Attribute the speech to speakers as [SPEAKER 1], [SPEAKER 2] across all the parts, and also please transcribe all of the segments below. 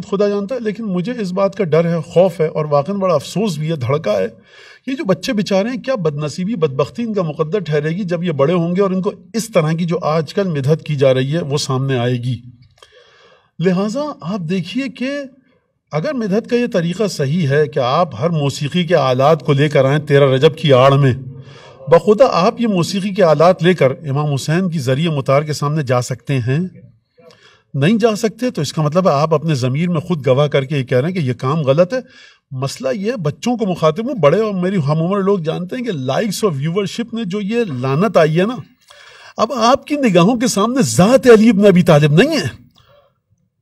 [SPEAKER 1] हकीकत तो खुदा जानता है लेकिन मुझे इस बात का डर है खौफ है और वाकई बड़ा अफसोस भी है धड़का है ये जो बच्चे बेचारे हैं क्या बदनसीबी बदबख्ती इनका मुकदर ठहरेगी जब ये बड़े होंगे और इनको इस तरह की जो आजकल मिधत की जा रही है वो सामने आएगी लिहाजा आप देखिए कि अगर मिधत का ये तरीक़ा सही है कि आप हर मौसीकी के आलात को लेकर आएँ तेरह रजब की आड़ में बखुदा आप ये मौसीकी के आलात लेकर इमाम हुसैन की ज़रिए मुतार के सामने जा सकते हैं नहीं जा सकते तो इसका मतलब है आप अपने ज़मीर में खुद गवाह करके ये कह रहे हैं कि ये काम गलत है मसला ये बच्चों को मुखातिब हूँ बड़े और मेरी हम उम्र लोग जानते हैं कि लाइक्स और व्यूवरशिप ने जो ये लानत आई है ना अब आपकी निगाहों के सामने ज़ात अलीब इबन अभी तालिब नहीं है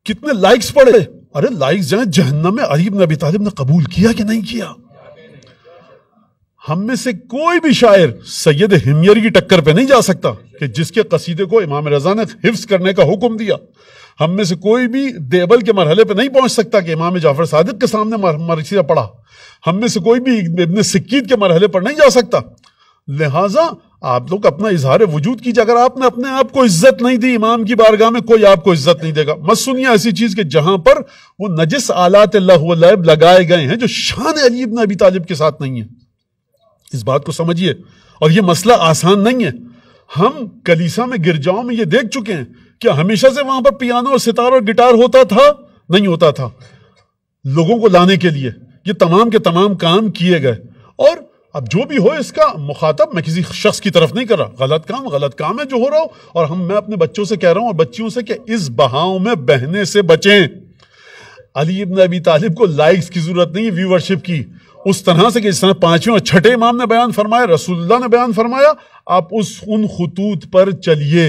[SPEAKER 1] कितने लाइक्स पड़े अरे लाइक्स जो है जहन्नम में अलीब इबन अभी तालिब ने कबूल किया कि नहीं किया हम में से कोई भी शायर सैयद हिमियर की टक्कर पे नहीं जा सकता कि जिसके कसीदे को इमाम रजा ने हिफ्स करने का हुक्म दिया हम में से कोई भी देबल के मरहले पे नहीं पहुंच सकता कि इमाम जाफर सादिक के सामने मरसिया पड़ा हम में से कोई भी इबन सिक्कीत के मरहले पर नहीं जा सकता लिहाजा आप लोग अपना इजहार वजूद कीजिए अगर आपने अपने आप को इज्जत नहीं दी इमाम की बारगाह में कोई आपको इज्जत नहीं देगा मत सुनिए ऐसी चीज के जहां पर वो नजिस आलात लहब लगाए गए हैं जो शान अजीब इबन अबी तालिब के साथ नहीं है इस बात को समझिए और ये मसला आसान नहीं है हम कलीसा में गिरजाओं में ये देख चुके हैं क्या हमेशा से वहां पर पियानो और सितार और गिटार होता था नहीं होता था लोगों को लाने के लिए ये तमाम के तमाम काम किए गए और अब जो भी हो इसका मुखातब मैं किसी शख्स की तरफ नहीं कर रहा गलत काम गलत काम है जो हो रहा हो और हम मैं अपने बच्चों से कह रहा हूं और बच्चियों से कि इस बहाव में बहने से बचें अली इब्न अबी तालिब को लाइक्स की जरूरत नहीं व्यूवरशिप की उस तरह से कि जिस तरह पांचवें और छठे इमाम ने बयान फरमाया रसूलुल्लाह ने बयान फरमाया आप उस उन खतूत पर चलिए